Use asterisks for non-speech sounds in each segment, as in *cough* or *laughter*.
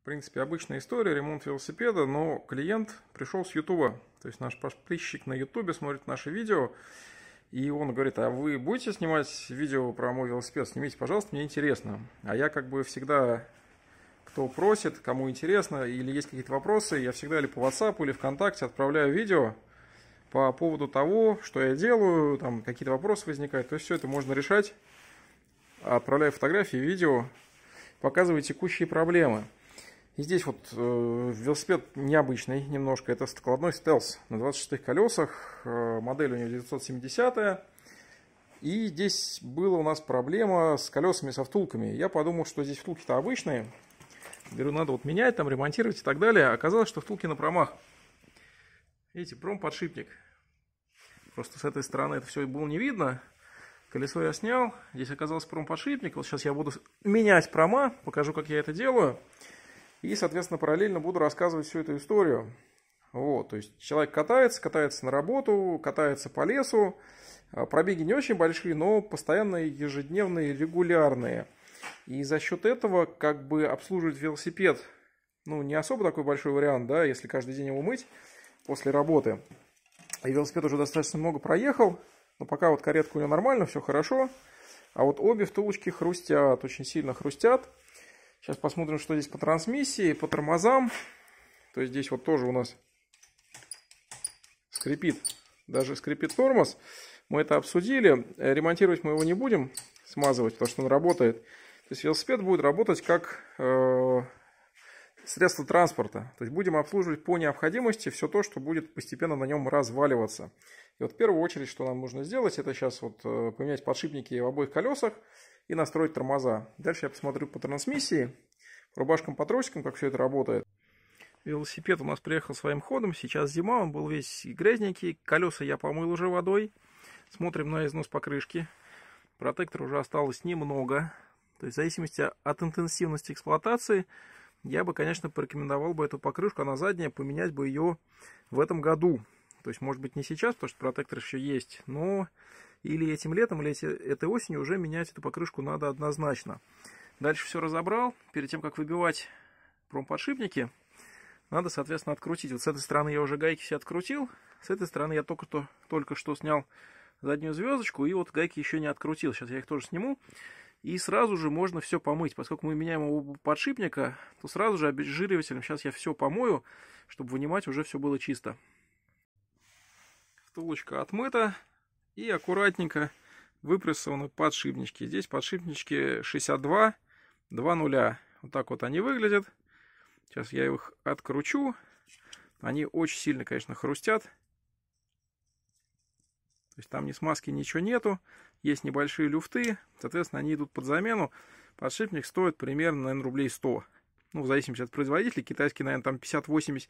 В принципе, обычная история, ремонт велосипеда, но клиент пришел с Ютуба. То есть наш подписчик на Ютубе смотрит наши видео, и он говорит, а вы будете снимать видео про мой велосипед? Снимите, пожалуйста, мне интересно. А я как бы всегда, кто просит, кому интересно, или есть какие-то вопросы, я всегда или по WhatsApp, или ВКонтакте отправляю видео по поводу того, что я делаю, там какие-то вопросы возникают. То есть все это можно решать, отправляя фотографии, видео, показывая текущие проблемы. И здесь вот э, велосипед необычный немножко. Это складной стелс на 26 колесах. Э, модель у него 970 -я. И здесь была у нас проблема с колесами, со втулками. Я подумал, что здесь втулки-то обычные. беру надо вот менять, там ремонтировать и так далее. А оказалось, что втулки на промах. Видите, промподшипник. Просто с этой стороны это все было не видно. Колесо я снял. Здесь оказался промподшипник. Вот сейчас я буду менять прома. Покажу, как я это делаю. И, соответственно, параллельно буду рассказывать всю эту историю. Вот, то есть человек катается, катается на работу, катается по лесу. А, пробеги не очень большие, но постоянные, ежедневные, регулярные. И за счет этого как бы обслуживать велосипед, ну, не особо такой большой вариант, да, если каждый день его мыть после работы. И велосипед уже достаточно много проехал, но пока вот каретка у него нормально, все хорошо. А вот обе втулочки хрустят, очень сильно хрустят. Сейчас посмотрим, что здесь по трансмиссии, по тормозам. То есть здесь вот тоже у нас скрипит, даже скрипит тормоз. Мы это обсудили. Э, ремонтировать мы его не будем смазывать, потому что он работает. То есть велосипед будет работать как э, средство транспорта. То есть будем обслуживать по необходимости все то, что будет постепенно на нем разваливаться. И вот в первую очередь, что нам нужно сделать, это сейчас вот э, поменять подшипники в обоих колесах и настроить тормоза. Дальше я посмотрю по трансмиссии, по рубашкам, по тросикам, как все это работает. Велосипед у нас приехал своим ходом, сейчас зима, он был весь грязненький, колеса я помыл уже водой. Смотрим на износ покрышки. Протектора уже осталось немного. То есть в зависимости от интенсивности эксплуатации, я бы, конечно, порекомендовал бы эту покрышку, она а задняя, поменять бы ее в этом году. То есть, может быть, не сейчас, потому что протектор еще есть, но или этим летом, или этой осенью уже менять эту покрышку надо однозначно. Дальше все разобрал. Перед тем, как выбивать промподшипники, надо, соответственно, открутить. Вот с этой стороны я уже гайки все открутил. С этой стороны я только, -то, только что снял заднюю звездочку. И вот гайки еще не открутил. Сейчас я их тоже сниму. И сразу же можно все помыть. Поскольку мы меняем оба подшипника, то сразу же обезжиривателем сейчас я все помою, чтобы вынимать уже все было чисто. Втулочка отмыта и аккуратненько выпрессованы подшипнички. Здесь подшипнички 62, 2.0. Вот так вот они выглядят. Сейчас я их откручу. Они очень сильно, конечно, хрустят. То есть там ни смазки, ничего нету. Есть небольшие люфты. Соответственно, они идут под замену. Подшипник стоит примерно, наверное, рублей 100. Ну, в зависимости от производителя. Китайский, наверное, там 50-80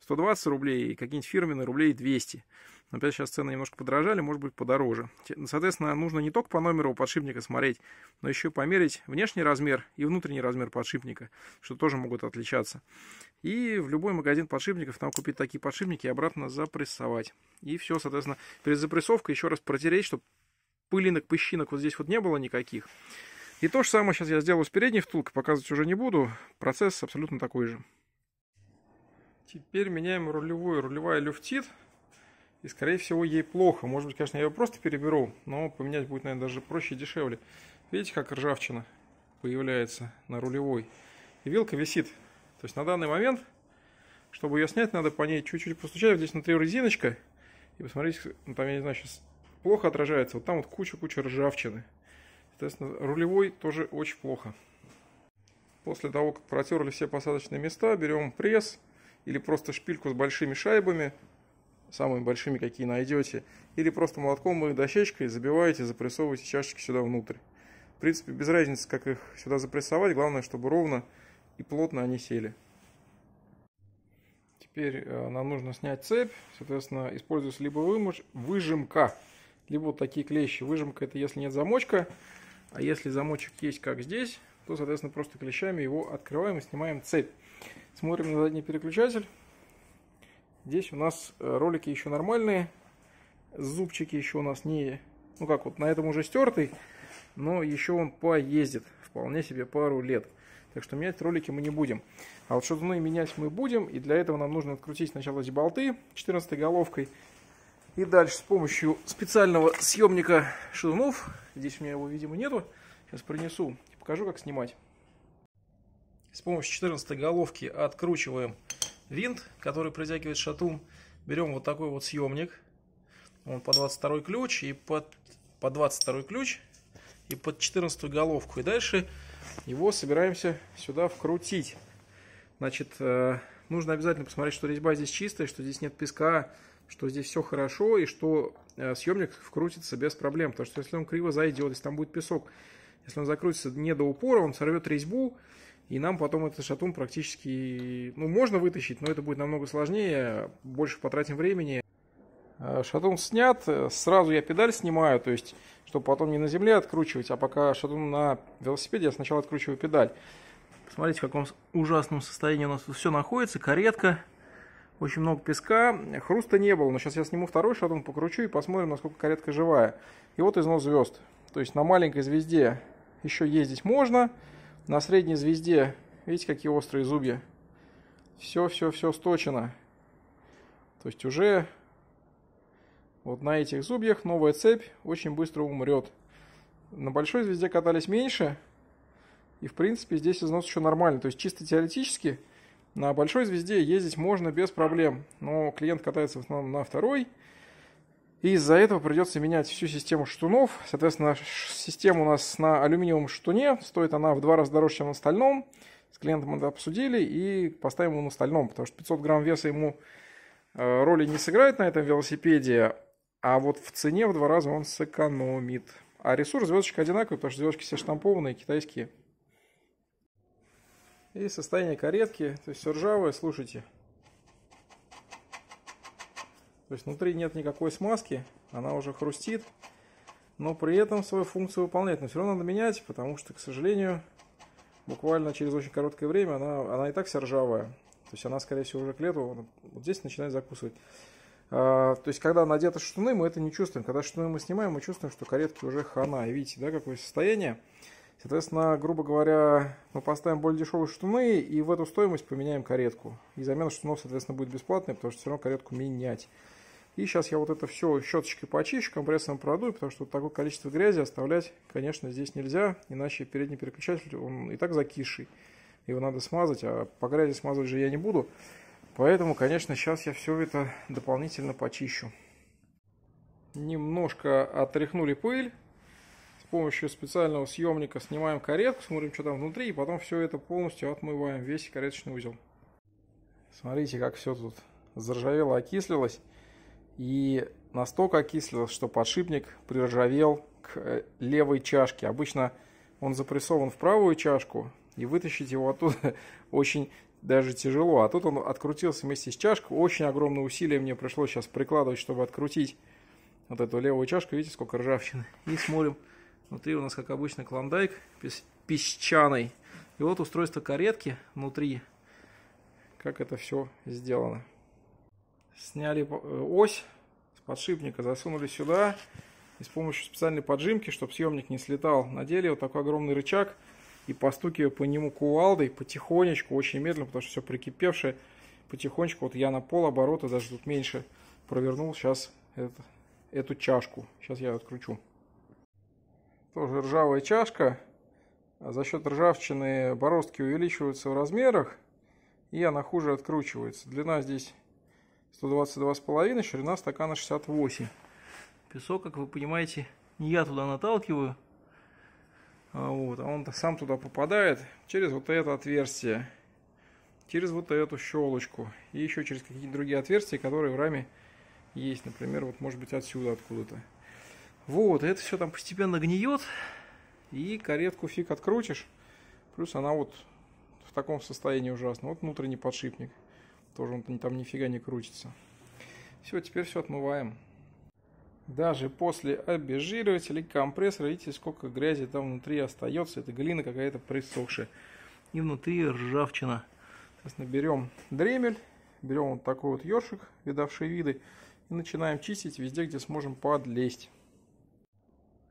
120 рублей, какие-нибудь фирменные рублей 200. Опять сейчас цены немножко подорожали, может быть подороже. Ну, соответственно, нужно не только по номеру подшипника смотреть, но еще померить внешний размер и внутренний размер подшипника, что тоже могут отличаться. И в любой магазин подшипников там купить такие подшипники и обратно запрессовать. И все, соответственно, перед запрессовкой еще раз протереть, чтобы пылинок, пыщинок вот здесь вот не было никаких. И то же самое сейчас я сделаю с передней втулкой, показывать уже не буду. Процесс абсолютно такой же. Теперь меняем рулевую. Рулевая люфтит. И, скорее всего, ей плохо. Может быть, конечно, я ее просто переберу, но поменять будет, наверное, даже проще и дешевле. Видите, как ржавчина появляется на рулевой. И вилка висит. То есть на данный момент, чтобы ее снять, надо по ней чуть-чуть постучать. Здесь внутри резиночка. И посмотрите, ну, там, я не знаю, сейчас плохо отражается. Вот там вот куча-куча ржавчины. Соответственно, рулевой тоже очень плохо. После того, как протерли все посадочные места, берем пресс, или просто шпильку с большими шайбами, самыми большими, какие найдете, или просто молотком и дощечкой забиваете, запрессовываете чашечки сюда внутрь. В принципе, без разницы, как их сюда запрессовать, главное, чтобы ровно и плотно они сели. Теперь э, нам нужно снять цепь, соответственно, используется либо выжимка, либо вот такие клещи. Выжимка это если нет замочка, а если замочек есть как здесь, то, соответственно, просто клещами его открываем и снимаем цепь. Смотрим на задний переключатель. Здесь у нас э, ролики еще нормальные. Зубчики еще у нас не... Ну как вот, на этом уже стертый. Но еще он поездит. Вполне себе пару лет. Так что менять ролики мы не будем. А вот шатуны менять мы будем. И для этого нам нужно открутить сначала эти болты 14 головкой. И дальше с помощью специального съемника шатунов. Здесь у меня его, видимо, нету. Сейчас принесу и покажу, как снимать. С помощью 14 головки откручиваем винт, который притягивает шатун. Берем вот такой вот съемник. Он по 22 ключ и под, по 22 ключ и под 14 головку. И дальше его собираемся сюда вкрутить. Значит, э, нужно обязательно посмотреть, что резьба здесь чистая, что здесь нет песка, что здесь все хорошо и что э, съемник вкрутится без проблем. Потому что если он криво зайдет, если там будет песок, если он закрутится не до упора, он сорвет резьбу, и нам потом этот шатун практически, ну, можно вытащить, но это будет намного сложнее, больше потратим времени. Э, шатун снят, э, сразу я педаль снимаю, то есть, чтобы потом не на земле откручивать, а пока шатун на велосипеде, я сначала откручиваю педаль. Смотрите, в каком ужасном состоянии у нас все находится, каретка, очень много песка, хруста не было, но сейчас я сниму второй шатун, покручу и посмотрим, насколько каретка живая. И вот износ звезд, то есть на маленькой звезде еще ездить можно, на средней звезде, видите, какие острые зубья. Все-все-все сточено. То есть уже вот на этих зубьях новая цепь очень быстро умрет. На большой звезде катались меньше, и в принципе здесь износ еще нормальный. То есть чисто теоретически на большой звезде ездить можно без проблем, но клиент катается в основном на второй, и из-за этого придется менять всю систему штунов. Соответственно, система у нас на алюминиевом штуне. Стоит она в два раза дороже, чем на стальном. С клиентом это обсудили и поставим его на стальном, потому что 500 грамм веса ему э, роли не сыграет на этом велосипеде, а вот в цене в два раза он сэкономит. А ресурс звездочка одинаковый, потому что звездочки все штампованные, китайские. И состояние каретки, то есть все ржавое, слушайте, то есть внутри нет никакой смазки, она уже хрустит, но при этом свою функцию выполняет. Но все равно надо менять, потому что, к сожалению, буквально через очень короткое время она, она и так вся ржавая. То есть она, скорее всего, уже к лету вот здесь начинает закусывать. А, то есть, когда надеты штуны, мы это не чувствуем. Когда штуны мы снимаем, мы чувствуем, что каретки уже хана. И видите, да, какое состояние. Соответственно, грубо говоря, мы поставим более дешевые штуны и в эту стоимость поменяем каретку. И замена штунов, соответственно, будет бесплатной, потому что все равно каретку менять. И сейчас я вот это все щеточкой почищу, компрессором продую, потому что вот такое количество грязи оставлять, конечно, здесь нельзя, иначе передний переключатель, он и так закисший. Его надо смазать, а по грязи смазывать же я не буду. Поэтому, конечно, сейчас я все это дополнительно почищу. Немножко отряхнули пыль. С помощью специального съемника снимаем каретку, смотрим, что там внутри, и потом все это полностью отмываем, весь кареточный узел. Смотрите, как все тут заржавело, окислилось и настолько окислилось, что подшипник приржавел к э, левой чашке. Обычно он запрессован в правую чашку, и вытащить его оттуда *laughs* очень даже тяжело. А тут он открутился вместе с чашкой. Очень огромное усилие мне пришлось сейчас прикладывать, чтобы открутить вот эту левую чашку. Видите, сколько ржавчины. И смотрим. Внутри у нас, как обычно, клондайк песчаный. И вот устройство каретки внутри. Как это все сделано сняли э, ось с подшипника, засунули сюда. И с помощью специальной поджимки, чтобы съемник не слетал, надели вот такой огромный рычаг и постукивая по нему кувалдой, потихонечку, очень медленно, потому что все прикипевшее, потихонечку, вот я на пол оборота, даже тут меньше, провернул сейчас это, эту чашку. Сейчас я откручу. Тоже ржавая чашка. За счет ржавчины бороздки увеличиваются в размерах, и она хуже откручивается. Длина здесь 122,5, ширина стакана 68. Песок, как вы понимаете, не я туда наталкиваю, а вот, а он сам туда попадает через вот это отверстие, через вот эту щелочку и еще через какие-то другие отверстия, которые в раме есть, например, вот может быть отсюда откуда-то. Вот, это все там постепенно гниет, и каретку фиг открутишь, плюс она вот в таком состоянии ужасно, вот внутренний подшипник. Тоже он там нифига не крутится. Все, теперь все отмываем. Даже после обезжиривателя и компрессора, видите, сколько грязи там внутри остается. Это глина какая-то присохшая. И внутри ржавчина. Соответственно, берем дремель, берем вот такой вот ершик, видавший виды, и начинаем чистить везде, где сможем подлезть.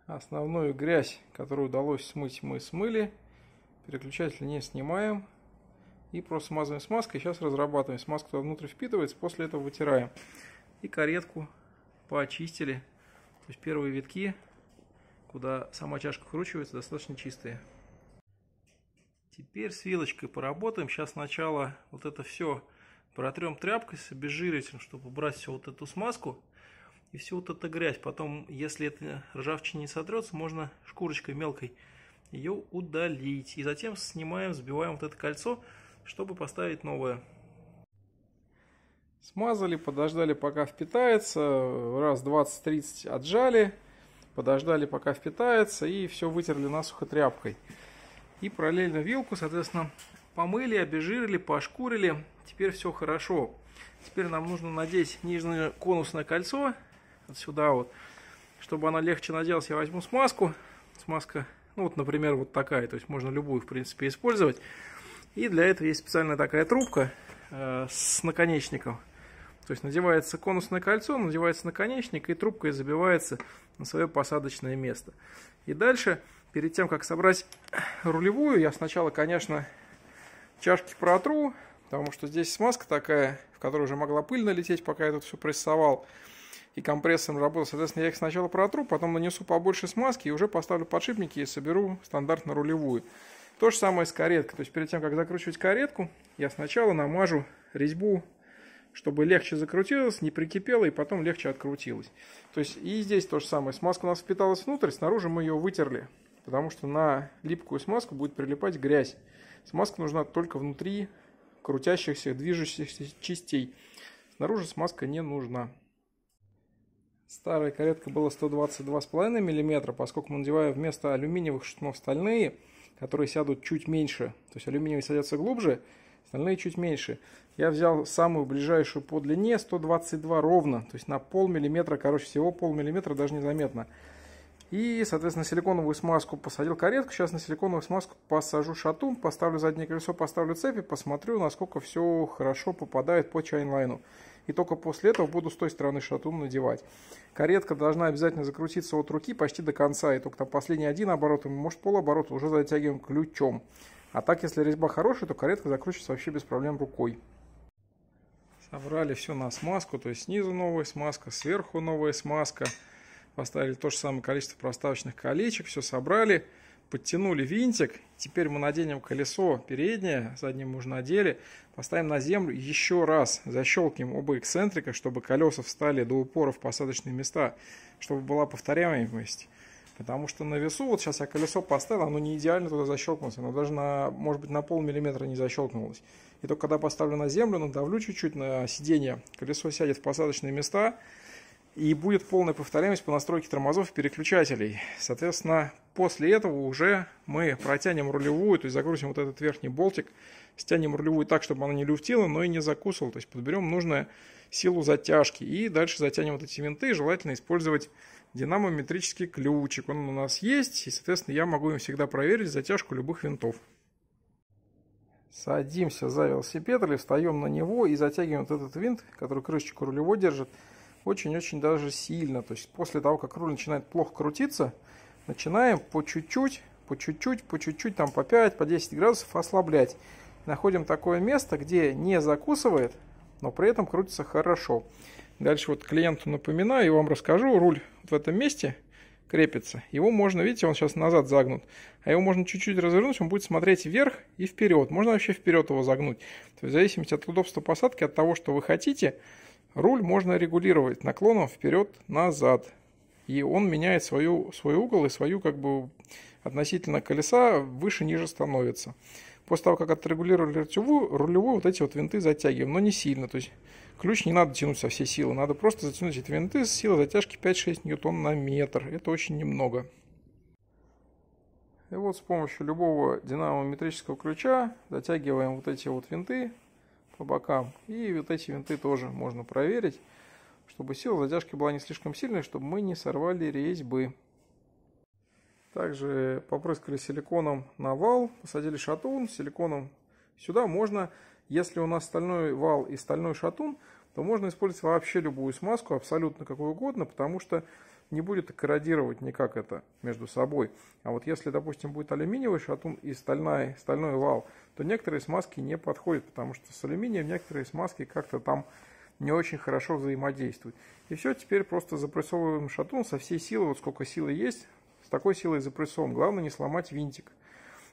Основную грязь, которую удалось смыть, мы смыли. Переключатель не снимаем и просто смазываем смазкой. Сейчас разрабатываем. Смазка туда внутрь впитывается, после этого вытираем. И каретку почистили. То есть первые витки, куда сама чашка вкручивается, достаточно чистые. Теперь с вилочкой поработаем. Сейчас сначала вот это все протрем тряпкой с обезжирителем, чтобы убрать всю вот эту смазку и всю вот эту грязь. Потом, если это ржавчина не сотрется, можно шкурочкой мелкой ее удалить. И затем снимаем, сбиваем вот это кольцо, чтобы поставить новое. Смазали, подождали пока впитается, раз 20-30 отжали, подождали пока впитается и все вытерли насухо тряпкой. И параллельно вилку, соответственно, помыли, обезжирили, пошкурили. Теперь все хорошо. Теперь нам нужно надеть нижнее конусное кольцо, вот сюда вот, чтобы она легче наделась, я возьму смазку. Смазка, ну вот, например, вот такая, то есть можно любую, в принципе, использовать. И для этого есть специальная такая трубка э, с наконечником. То есть надевается конусное кольцо, надевается наконечник, и трубкой забивается на свое посадочное место. И дальше, перед тем, как собрать рулевую, я сначала, конечно, чашки протру, потому что здесь смазка такая, в которой уже могла пыль налететь, пока я тут все прессовал, и компрессором работал. Соответственно, я их сначала протру, потом нанесу побольше смазки, и уже поставлю подшипники и соберу стандартно рулевую. То же самое с кареткой. То есть перед тем, как закручивать каретку, я сначала намажу резьбу, чтобы легче закрутилась, не прикипела и потом легче открутилась. То есть и здесь то же самое. Смазка у нас впиталась внутрь, снаружи мы ее вытерли, потому что на липкую смазку будет прилипать грязь. Смазка нужна только внутри крутящихся, движущихся частей. Снаружи смазка не нужна. Старая каретка была 122,5 мм, поскольку мы надеваем вместо алюминиевых шнуров стальные – которые сядут чуть меньше. То есть алюминиевые садятся глубже, остальные чуть меньше. Я взял самую ближайшую по длине 122 ровно, то есть на пол миллиметра, короче, всего пол миллиметра даже незаметно. И, соответственно, силиконовую смазку посадил каретку. Сейчас на силиконовую смазку посажу шатун, поставлю заднее колесо, поставлю цепи, посмотрю, насколько все хорошо попадает по чайнлайну и только после этого буду с той стороны шатун надевать. Каретка должна обязательно закрутиться от руки почти до конца, и только там последний один оборот, может полоборота уже затягиваем ключом. А так, если резьба хорошая, то каретка закручивается вообще без проблем рукой. Собрали все на смазку, то есть снизу новая смазка, сверху новая смазка. Поставили то же самое количество проставочных колечек, все собрали подтянули винтик, теперь мы наденем колесо переднее, заднее мы уже надели, поставим на землю, еще раз защелкнем оба эксцентрика, чтобы колеса встали до упора в посадочные места, чтобы была повторяемость. Потому что на весу, вот сейчас я колесо поставил, оно не идеально туда защелкнулось, оно даже, на, может быть, на полмиллиметра не защелкнулось. И только когда поставлю на землю, надавлю чуть-чуть на сиденье, колесо сядет в посадочные места, и будет полная повторяемость по настройке тормозов и переключателей. Соответственно, после этого уже мы протянем рулевую, то есть закрутим вот этот верхний болтик, стянем рулевую так, чтобы она не люфтила, но и не закусывала, то есть подберем нужную силу затяжки. И дальше затянем вот эти винты, желательно использовать динамометрический ключик. Он у нас есть, и, соответственно, я могу им всегда проверить затяжку любых винтов. Садимся за велосипед или встаем на него и затягиваем вот этот винт, который крышечку рулевой держит, очень-очень даже сильно. То есть после того, как руль начинает плохо крутиться, начинаем по чуть-чуть, по чуть-чуть, по чуть-чуть, там по 5, по 10 градусов ослаблять. Находим такое место, где не закусывает, но при этом крутится хорошо. Дальше вот клиенту напоминаю и вам расскажу, руль в этом месте крепится. Его можно, видите, он сейчас назад загнут, а его можно чуть-чуть развернуть, он будет смотреть вверх и вперед. Можно вообще вперед его загнуть. То есть в зависимости от удобства посадки, от того, что вы хотите, Руль можно регулировать наклоном вперед-назад. И он меняет свою, свой угол и свою как бы относительно колеса выше-ниже становится. После того, как отрегулировали рулевую, рулевую, вот эти вот винты затягиваем, но не сильно. То есть ключ не надо тянуть со всей силы, надо просто затянуть эти винты с силой затяжки 5-6 ньютон на метр. Это очень немного. И вот с помощью любого динамометрического ключа затягиваем вот эти вот винты по бокам. И вот эти винты тоже можно проверить, чтобы сила затяжки была не слишком сильной, чтобы мы не сорвали резьбы. Также попрыскали силиконом на вал, посадили шатун, силиконом сюда можно, если у нас стальной вал и стальной шатун, то можно использовать вообще любую смазку, абсолютно какую угодно, потому что не будет корродировать никак это между собой. А вот если, допустим, будет алюминиевый шатун и стальной, стальной вал, то некоторые смазки не подходят, потому что с алюминием некоторые смазки как-то там не очень хорошо взаимодействуют. И все, теперь просто запрессовываем шатун со всей силы, вот сколько силы есть, с такой силой запрессовываем. Главное не сломать винтик.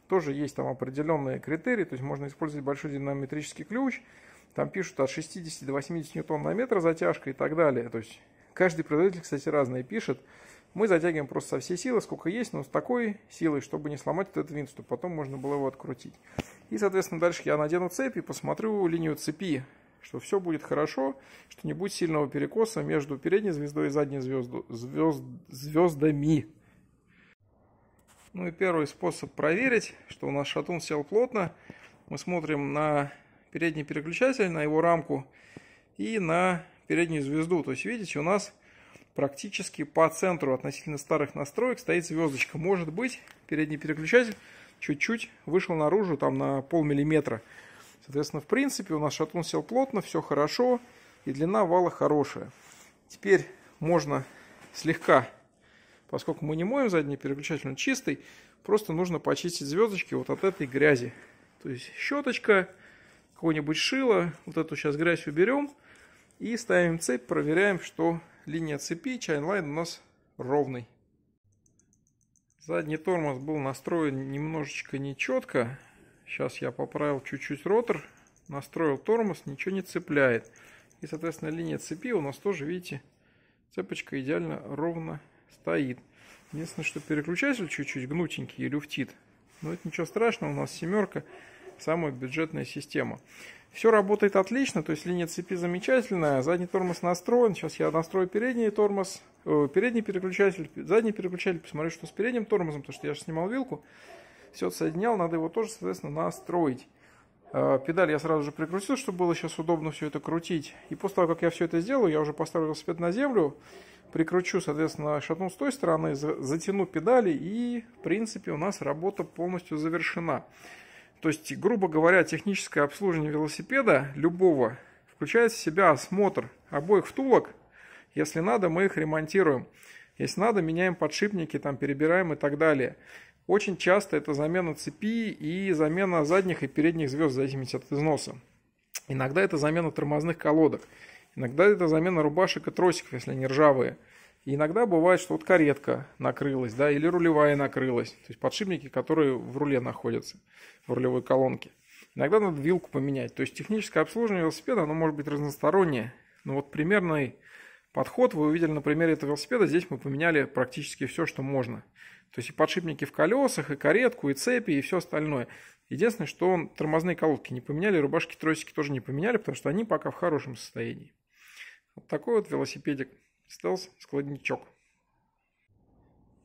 Тоже есть там определенные критерии, то есть можно использовать большой динамометрический ключ, там пишут от 60 до 80 ньютон на метр затяжка и так далее. То есть Каждый производитель, кстати, разное пишет. Мы затягиваем просто со всей силы, сколько есть, но с такой силой, чтобы не сломать этот винт, чтобы потом можно было его открутить. И, соответственно, дальше я надену цепь и посмотрю линию цепи, что все будет хорошо, что не будет сильного перекоса между передней звездой и задней звезду, звезд, звездами. Ну и первый способ проверить, что у нас шатун сел плотно, мы смотрим на передний переключатель, на его рамку и на переднюю звезду. То есть, видите, у нас практически по центру относительно старых настроек стоит звездочка. Может быть, передний переключатель чуть-чуть вышел наружу, там на полмиллиметра. Соответственно, в принципе, у нас шатун сел плотно, все хорошо, и длина вала хорошая. Теперь можно слегка, поскольку мы не моем задний переключатель, он чистый, просто нужно почистить звездочки вот от этой грязи. То есть щеточка, какой нибудь шило, вот эту сейчас грязь уберем – и ставим цепь, проверяем, что линия цепи чайнлайн у нас ровный. Задний тормоз был настроен немножечко нечетко. Сейчас я поправил чуть-чуть ротор, настроил тормоз, ничего не цепляет. И, соответственно, линия цепи у нас тоже, видите, цепочка идеально ровно стоит. Единственное, что переключатель чуть-чуть гнутенький и люфтит. Но это ничего страшного, у нас семерка самая бюджетная система. Все работает отлично, то есть линия цепи замечательная, задний тормоз настроен, сейчас я настрою передний тормоз, э, передний переключатель, задний переключатель, посмотрю, что с передним тормозом, потому что я же снимал вилку, все соединял, надо его тоже, соответственно, настроить. Э, педаль я сразу же прикрутил, чтобы было сейчас удобно все это крутить. И после того, как я все это сделаю, я уже поставлю велосипед на землю, прикручу, соответственно, шатун с той стороны, затяну педали, и, в принципе, у нас работа полностью завершена. То есть, грубо говоря, техническое обслуживание велосипеда любого включает в себя осмотр обоих втулок. Если надо, мы их ремонтируем. Если надо, меняем подшипники, там перебираем и так далее. Очень часто это замена цепи и замена задних и передних звезд, в зависимости от износа. Иногда это замена тормозных колодок. Иногда это замена рубашек и тросиков, если они ржавые иногда бывает, что вот каретка накрылась, да, или рулевая накрылась, то есть подшипники, которые в руле находятся, в рулевой колонке. Иногда надо вилку поменять. То есть техническое обслуживание велосипеда, оно может быть разностороннее. Но вот примерный подход вы увидели на примере этого велосипеда. Здесь мы поменяли практически все, что можно. То есть и подшипники в колесах, и каретку, и цепи, и все остальное. Единственное, что он тормозные колодки не поменяли, рубашки-тросики тоже не поменяли, потому что они пока в хорошем состоянии. Вот такой вот велосипедик стелс складничок.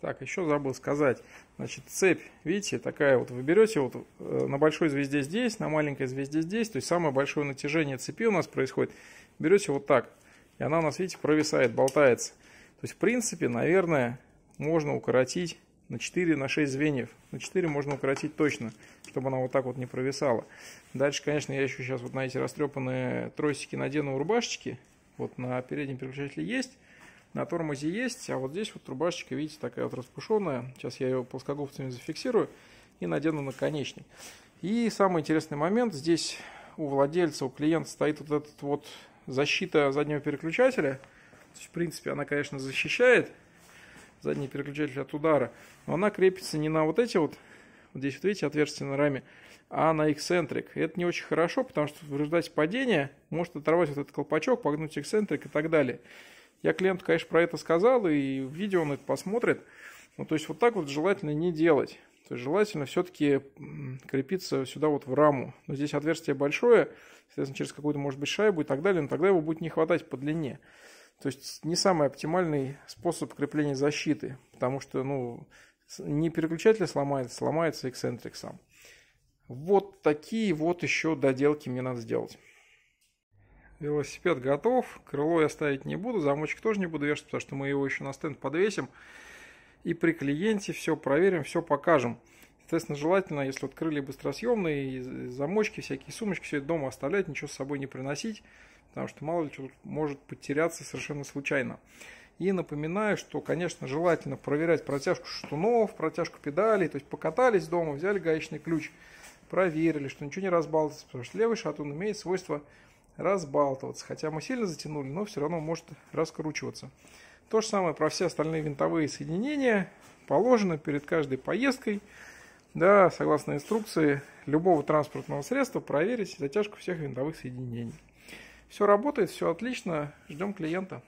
Так, еще забыл сказать. Значит, цепь, видите, такая вот, вы берете вот э, на большой звезде здесь, на маленькой звезде здесь, то есть самое большое натяжение цепи у нас происходит, берете вот так, и она у нас, видите, провисает, болтается. То есть, в принципе, наверное, можно укоротить на 4, на 6 звеньев. На 4 можно укоротить точно, чтобы она вот так вот не провисала. Дальше, конечно, я еще сейчас вот на эти растрепанные тросики надену рубашечки, вот на переднем переключателе есть, на тормозе есть, а вот здесь вот трубашечка, видите, такая вот распушенная. Сейчас я ее плоскогубцами зафиксирую и надену наконечник. И самый интересный момент, здесь у владельца, у клиента стоит вот этот вот защита заднего переключателя. в принципе, она, конечно, защищает задний переключатель от удара, но она крепится не на вот эти вот, вот здесь вот видите отверстия на раме, а на эксцентрик. И это не очень хорошо, потому что в результате падения может оторвать вот этот колпачок, погнуть эксцентрик и так далее. Я клиенту, конечно, про это сказал, и в видео он это посмотрит. Ну, то есть вот так вот желательно не делать. То есть желательно все-таки крепиться сюда вот в раму. Но здесь отверстие большое, соответственно, через какую-то, может быть, шайбу и так далее, но тогда его будет не хватать по длине. То есть не самый оптимальный способ крепления защиты, потому что, ну, не переключатель сломается, сломается эксцентрик сам. Вот такие вот еще доделки мне надо сделать. Велосипед готов, крыло я ставить не буду, замочек тоже не буду вешать, потому что мы его еще на стенд подвесим. И при клиенте все проверим, все покажем. Соответственно, желательно, если вот крылья быстросъемные, замочки, всякие сумочки, все это дома оставлять, ничего с собой не приносить, потому что мало ли что может потеряться совершенно случайно. И напоминаю, что, конечно, желательно проверять протяжку штунов, протяжку педалей, то есть покатались дома, взяли гаечный ключ, проверили, что ничего не разбалтится, потому что левый шатун имеет свойство разбалтываться. Хотя мы сильно затянули, но все равно может раскручиваться. То же самое про все остальные винтовые соединения. Положено перед каждой поездкой, да, согласно инструкции любого транспортного средства, проверить затяжку всех винтовых соединений. Все работает, все отлично, ждем клиента.